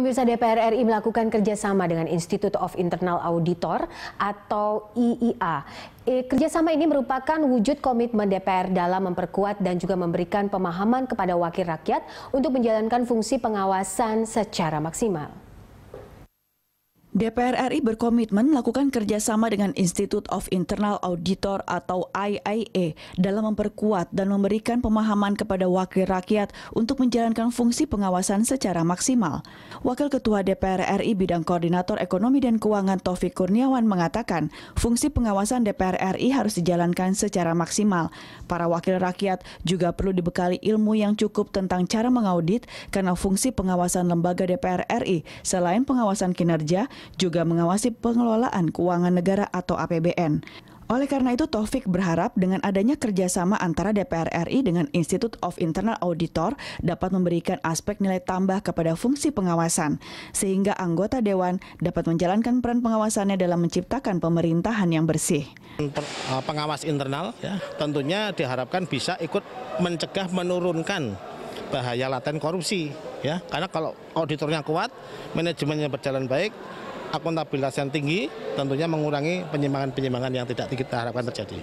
Pemirsa DPR RI melakukan kerjasama dengan Institute of Internal Auditor atau IIA. E, kerjasama ini merupakan wujud komitmen DPR dalam memperkuat dan juga memberikan pemahaman kepada wakil rakyat untuk menjalankan fungsi pengawasan secara maksimal. DPR RI berkomitmen melakukan kerjasama dengan Institute of Internal Auditor atau IIA e dalam memperkuat dan memberikan pemahaman kepada wakil rakyat untuk menjalankan fungsi pengawasan secara maksimal. Wakil Ketua DPR RI Bidang Koordinator Ekonomi dan Keuangan Taufik Kurniawan mengatakan, fungsi pengawasan DPR RI harus dijalankan secara maksimal. Para wakil rakyat juga perlu dibekali ilmu yang cukup tentang cara mengaudit karena fungsi pengawasan lembaga DPR RI selain pengawasan kinerja juga mengawasi pengelolaan keuangan negara atau APBN. Oleh karena itu, Taufik berharap dengan adanya kerjasama antara DPR RI dengan Institute of Internal Auditor dapat memberikan aspek nilai tambah kepada fungsi pengawasan, sehingga anggota Dewan dapat menjalankan peran pengawasannya dalam menciptakan pemerintahan yang bersih. Uh, pengawas internal ya, tentunya diharapkan bisa ikut mencegah menurunkan bahaya laten korupsi ya karena kalau auditornya kuat manajemennya berjalan baik akuntabilitas yang tinggi tentunya mengurangi penyimpangan-penyimpangan yang tidak kita harapkan terjadi.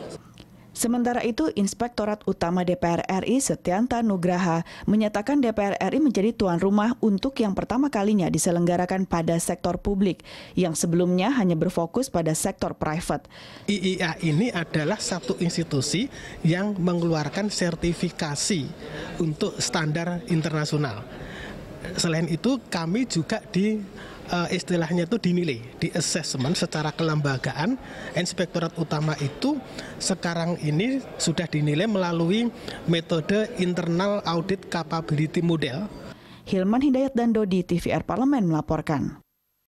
Sementara itu, Inspektorat Utama DPR RI Setianta Nugraha menyatakan DPR RI menjadi tuan rumah untuk yang pertama kalinya diselenggarakan pada sektor publik, yang sebelumnya hanya berfokus pada sektor private. IIA ini adalah satu institusi yang mengeluarkan sertifikasi untuk standar internasional selain itu kami juga di uh, istilahnya itu dinilai di assessment secara kelembagaan inspektorat utama itu sekarang ini sudah dinilai melalui metode internal audit capability model. Hilman Hidayat dan Dodi TVR Parlemen melaporkan.